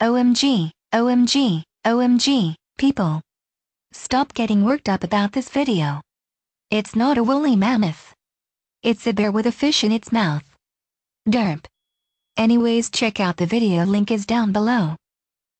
OMG, OMG, OMG, people. Stop getting worked up about this video. It's not a woolly mammoth. It's a bear with a fish in its mouth. Derp. Anyways check out the video link is down below.